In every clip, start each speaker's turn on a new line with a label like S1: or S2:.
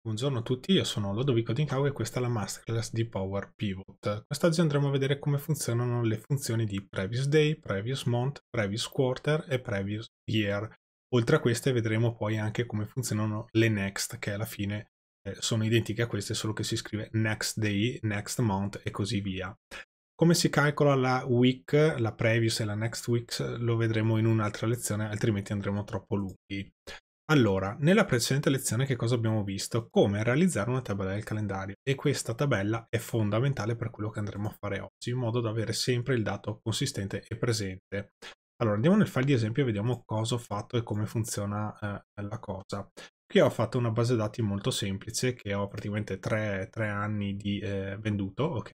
S1: Buongiorno a tutti, io sono Lodovico Dincau e questa è la masterclass di Power Pivot. Quest'oggi andremo a vedere come funzionano le funzioni di previous day, previous month, previous quarter e previous year. Oltre a queste vedremo poi anche come funzionano le next, che alla fine eh, sono identiche a queste, solo che si scrive next day, next month e così via. Come si calcola la week, la previous e la next week lo vedremo in un'altra lezione, altrimenti andremo troppo lunghi. Allora, nella precedente lezione che cosa abbiamo visto? Come realizzare una tabella del calendario e questa tabella è fondamentale per quello che andremo a fare oggi in modo da avere sempre il dato consistente e presente. Allora, andiamo nel file di esempio e vediamo cosa ho fatto e come funziona eh, la cosa. Qui ho fatto una base dati molto semplice che ho praticamente tre, tre anni di eh, venduto, ok?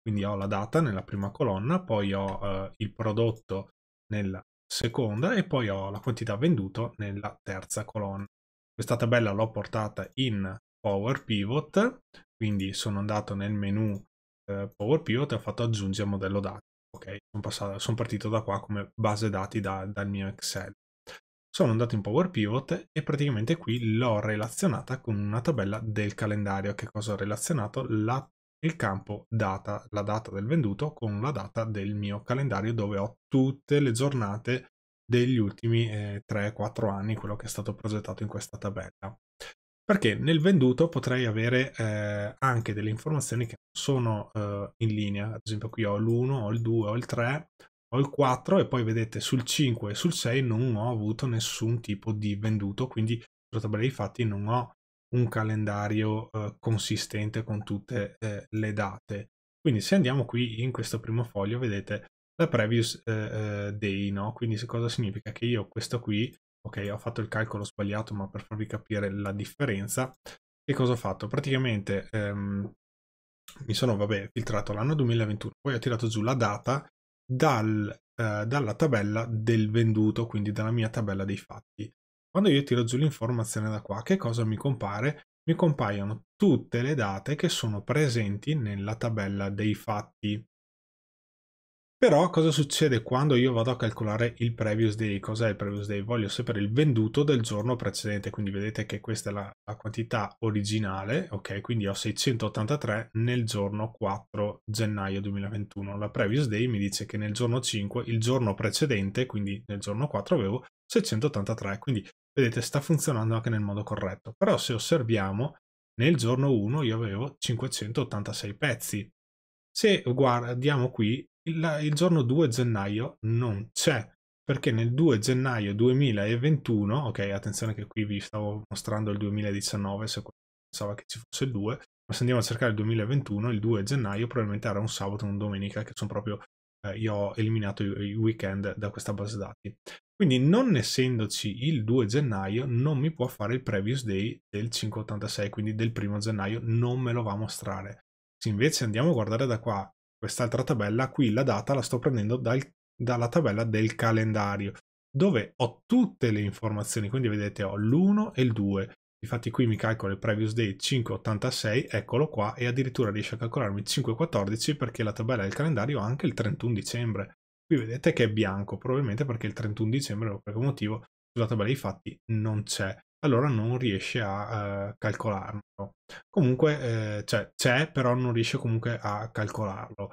S1: Quindi ho la data nella prima colonna, poi ho eh, il prodotto nella seconda e poi ho la quantità venduto nella terza colonna. Questa tabella l'ho portata in Power Pivot, quindi sono andato nel menu eh, Power Pivot e ho fatto aggiungere modello dati. Ok, sono, passato, sono partito da qua come base dati da, dal mio Excel. Sono andato in Power Pivot e praticamente qui l'ho relazionata con una tabella del calendario. Che cosa ho relazionato? La il campo data la data del venduto con la data del mio calendario dove ho tutte le giornate degli ultimi eh, 3-4 anni, quello che è stato progettato in questa tabella. Perché nel venduto potrei avere eh, anche delle informazioni che non sono eh, in linea, ad esempio qui ho l'1, ho il 2, ho il 3, ho il 4 e poi vedete sul 5 e sul 6 non ho avuto nessun tipo di venduto, quindi sulla tabella dei fatti non ho un calendario eh, consistente con tutte eh, le date. Quindi se andiamo qui in questo primo foglio vedete la previous eh, eh day, no? Quindi cosa significa? Che io questo qui, ok, ho fatto il calcolo sbagliato ma per farvi capire la differenza, che cosa ho fatto? Praticamente ehm, mi sono, vabbè, filtrato l'anno 2021, poi ho tirato giù la data dal, eh, dalla tabella del venduto, quindi dalla mia tabella dei fatti. Quando io tiro giù l'informazione da qua, che cosa mi compare? Mi compaiono tutte le date che sono presenti nella tabella dei fatti. Però cosa succede quando io vado a calcolare il previous day? Cos'è il previous day? Voglio sapere il venduto del giorno precedente, quindi vedete che questa è la, la, quantità originale, ok? Quindi ho 683 nel giorno 4 gennaio 2021. La previous day mi dice che nel giorno 5, il giorno precedente, quindi nel giorno 4 avevo 683, quindi Vedete, sta funzionando anche nel modo corretto. Però se osserviamo, nel giorno 1 io avevo 586 pezzi. Se guardiamo qui, il, il giorno 2 gennaio non c'è, perché nel 2 gennaio 2021, ok, attenzione che qui vi stavo mostrando il 2019, se pensava che ci fosse il 2, ma se andiamo a cercare il 2021, il 2 gennaio probabilmente era un sabato o un domenica, che sono proprio, eh, io ho eliminato i weekend da questa base dati. Quindi non essendoci il 2 gennaio non mi può fare il previous day del 586, quindi del 1 gennaio non me lo va a mostrare. Se invece andiamo a guardare da qua quest'altra tabella, qui la data la sto prendendo dal, dalla tabella del calendario, dove ho tutte le informazioni, quindi vedete ho l'1 e il 2. Infatti qui mi calcolo il previous day 586, eccolo qua, e addirittura riesce a calcolarmi 514 perché la tabella del calendario ha anche il 31 dicembre. Qui vedete che è bianco, probabilmente perché il 31 dicembre, o per qualche motivo, sulla tabella dei fatti non c'è. Allora non riesce a uh, calcolarlo. Comunque, eh, cioè, c'è, però non riesce comunque a calcolarlo.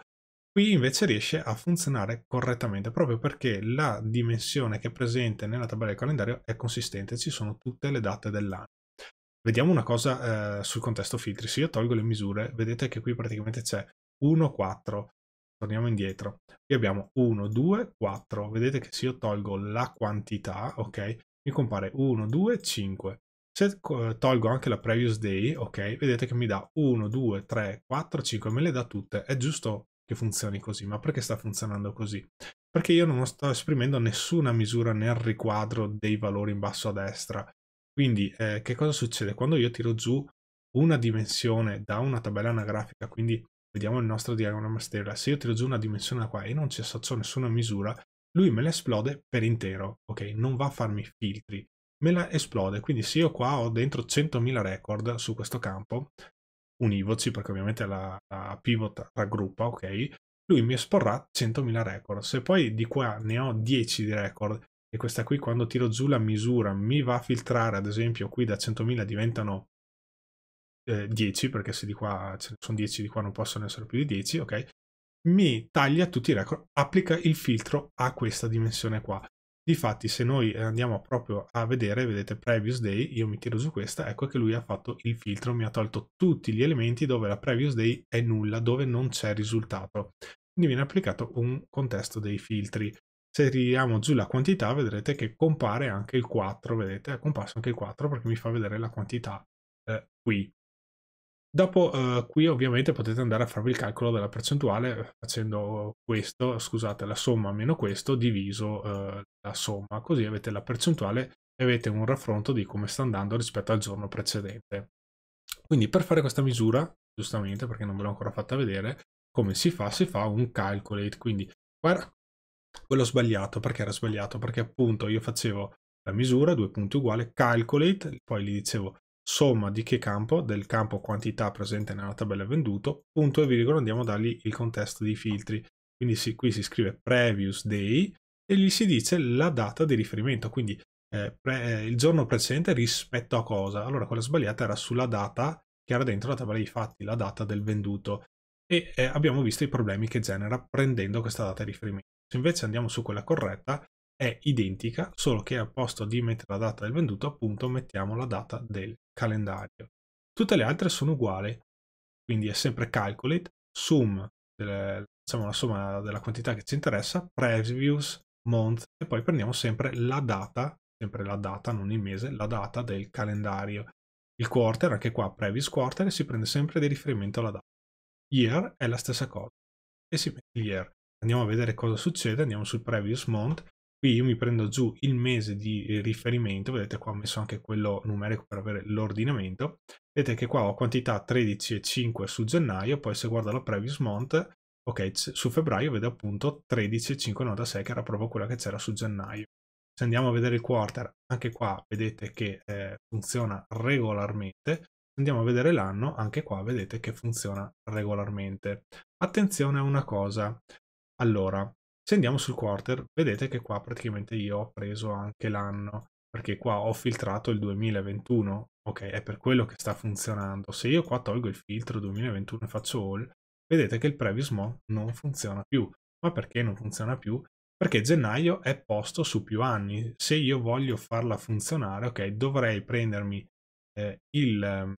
S1: Qui invece riesce a funzionare correttamente, proprio perché la dimensione che è presente nella tabella del calendario è consistente, ci sono tutte le date dell'anno. Vediamo una cosa eh, sul contesto filtri. Se io tolgo le misure, vedete che qui praticamente c'è 1, 4, torniamo indietro. Qui abbiamo 1, 2, 4. Vedete che se io tolgo la quantità, ok, mi compare 1, 2, 5. Se tolgo anche la previous day, ok, vedete che mi dà 1, 2, 3, 4, 5, me le dà tutte. È giusto che funzioni così, ma perché sta funzionando così? Perché io non sto esprimendo nessuna misura nel riquadro dei valori in basso a destra. Quindi eh, che cosa succede? Quando io tiro giù una dimensione da una tabella anagrafica, quindi Vediamo il nostro diagramma stellare. Se io tiro giù una dimensione da qua e non ci associo nessuna misura, lui me la esplode per intero, ok? Non va a farmi filtri, me la esplode. Quindi se io qua ho dentro 100.000 record su questo campo, univoci perché ovviamente la, la pivot raggruppa, ok? Lui mi esporrà 100.000 record. Se poi di qua ne ho 10 di record e questa qui quando tiro giù la misura mi va a filtrare, ad esempio qui da 100.000 diventano 10, eh, perché se di qua ce ne sono 10, di qua non possono essere più di 10, ok? Mi taglia tutti i record, applica il filtro a questa dimensione qua. Difatti, se noi eh, andiamo proprio a vedere, vedete previous day, io mi tiro su questa, ecco che lui ha fatto il filtro, mi ha tolto tutti gli elementi dove la previous day è nulla, dove non c'è risultato. Quindi viene applicato un contesto dei filtri. Se tiriamo giù la quantità, vedrete che compare anche il 4, vedete, è comparso anche il 4 perché mi fa vedere la quantità eh, qui. Dopo eh, qui ovviamente potete andare a farvi il calcolo della percentuale facendo questo, scusate, la somma meno questo diviso eh, la somma, così avete la percentuale e avete un raffronto di come sta andando rispetto al giorno precedente. Quindi per fare questa misura, giustamente perché non ve l'ho ancora fatta vedere, come si fa? Si fa un calculate, quindi guarda, quello sbagliato, perché era sbagliato? Perché appunto io facevo la misura, due punti uguali, calculate, poi gli dicevo somma di che campo, del campo quantità presente nella tabella venduto, punto e virgola andiamo a dargli il contesto dei filtri. Quindi si, qui si scrive previous day e gli si dice la data di riferimento, quindi eh, pre, eh, il giorno precedente rispetto a cosa. Allora quella sbagliata era sulla data che era dentro la tabella dei fatti, la data del venduto. E eh, abbiamo visto i problemi che genera prendendo questa data di riferimento. Se invece andiamo su quella corretta, è identica, solo che al posto di mettere la data del venduto, appunto, mettiamo la data del calendario. Tutte le altre sono uguali, quindi è sempre calculate, sum, delle, diciamo la somma della quantità che ci interessa, previous, month e poi prendiamo sempre la data, sempre la data, non il mese, la data del calendario. Il quarter, anche qua previous quarter, si prende sempre di riferimento alla data. Year è la stessa cosa e si mette year. Andiamo a vedere cosa succede, andiamo sul previous month qui io mi prendo giù il mese di eh, riferimento, vedete qua ho messo anche quello numerico per avere l'ordinamento, vedete che qua ho quantità 13,5 su gennaio, poi se guardo la previous month, ok, su febbraio vedo appunto nota 6 che era proprio quella che c'era su gennaio. Se andiamo a vedere il quarter, anche qua vedete che eh, funziona regolarmente, andiamo a vedere l'anno, anche qua vedete che funziona regolarmente. Attenzione a una cosa. Allora, se andiamo sul quarter, vedete che qua praticamente io ho preso anche l'anno, perché qua ho filtrato il 2021, ok, è per quello che sta funzionando. Se io qua tolgo il filtro 2021 e faccio all, vedete che il previous month non funziona più. Ma perché non funziona più? Perché gennaio è posto su più anni. Se io voglio farla funzionare, ok, dovrei prendermi eh, il ehm,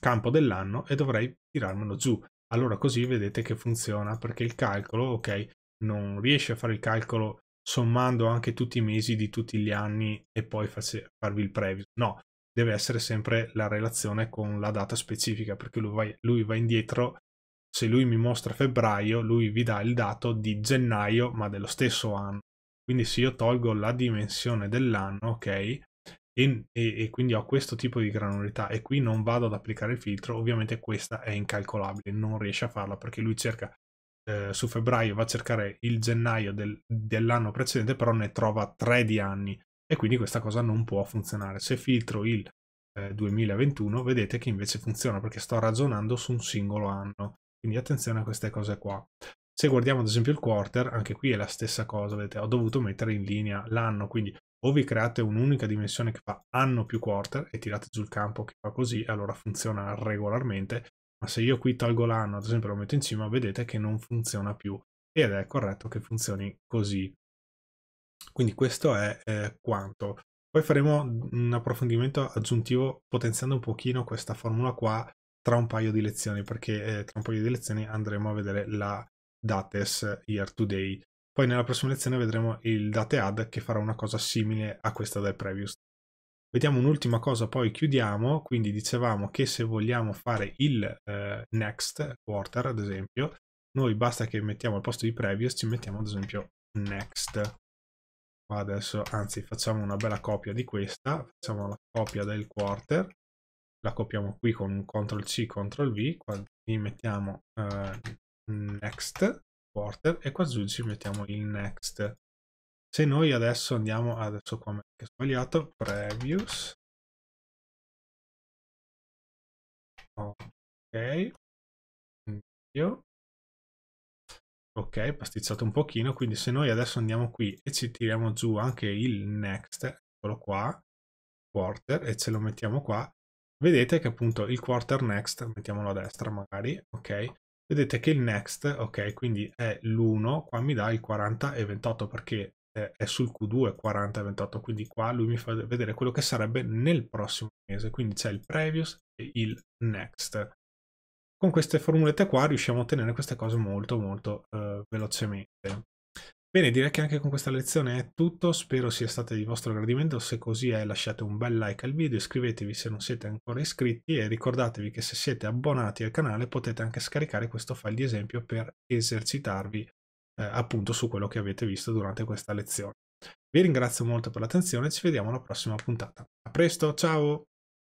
S1: campo dell'anno e dovrei tirarmelo giù. Allora così vedete che funziona perché il calcolo, ok, non riesce a fare il calcolo sommando anche tutti i mesi di tutti gli anni e poi farse, farvi il preview. No, deve essere sempre la relazione con la data specifica perché lui va, lui va indietro. Se lui mi mostra febbraio, lui vi dà il dato di gennaio, ma dello stesso anno. Quindi se io tolgo la dimensione dell'anno, ok, e, e, quindi ho questo tipo di granularità e qui non vado ad applicare il filtro, ovviamente questa è incalcolabile, non riesce a farla perché lui cerca eh, su febbraio va a cercare il gennaio del, dell'anno precedente, però ne trova 3 di anni e quindi questa cosa non può funzionare. Se filtro il eh, 2021 vedete che invece funziona perché sto ragionando su un singolo anno, quindi attenzione a queste cose qua. Se guardiamo ad esempio il quarter, anche qui è la stessa cosa, vedete, ho dovuto mettere in linea l'anno, quindi o vi create un'unica dimensione che fa anno più quarter e tirate giù il campo che fa così, allora funziona regolarmente, ma se io qui tolgo l'anno, ad esempio lo metto in cima, vedete che non funziona più. Ed è corretto che funzioni così. Quindi questo è eh, quanto. Poi faremo un approfondimento aggiuntivo potenziando un pochino questa formula qua tra un paio di lezioni, perché eh, tra un paio di lezioni andremo a vedere la dates year to day. Poi nella prossima lezione vedremo il date add che farà una cosa simile a questa del previous Vediamo un'ultima cosa, poi chiudiamo. Quindi dicevamo che se vogliamo fare il eh, next quarter, ad esempio, noi basta che mettiamo al posto di previous, ci mettiamo ad esempio next. Qua adesso, anzi, facciamo una bella copia di questa, facciamo la copia del quarter, la copiamo qui con un CTRL-C, CTRL-V, qua gli mettiamo eh, next quarter e qua giù ci mettiamo il next. Se noi adesso andiamo, adesso qua mi è sbagliato, previous. Ok, invio. Ok, pasticciato un pochino, quindi se noi adesso andiamo qui e ci tiriamo giù anche il next, eccolo qua, quarter, e ce lo mettiamo qua, vedete che appunto il quarter next, mettiamolo a destra magari, ok, vedete che il next, ok, quindi è l'1, qua mi dà il 40 e 28 perché è sul Q2 40-28, quindi qua lui mi fa vedere quello che sarebbe nel prossimo mese, quindi c'è il previous e il next. Con queste formulette qua riusciamo a ottenere queste cose molto molto eh, velocemente. Bene, direi che anche con questa lezione è tutto, spero sia stata di vostro gradimento, se così è lasciate un bel like al video, iscrivetevi se non siete ancora iscritti e ricordatevi che se siete abbonati al canale potete anche scaricare questo file di esempio per esercitarvi eh, appunto su quello che avete visto durante questa lezione. Vi ringrazio molto per l'attenzione e ci vediamo alla prossima puntata. A presto, ciao!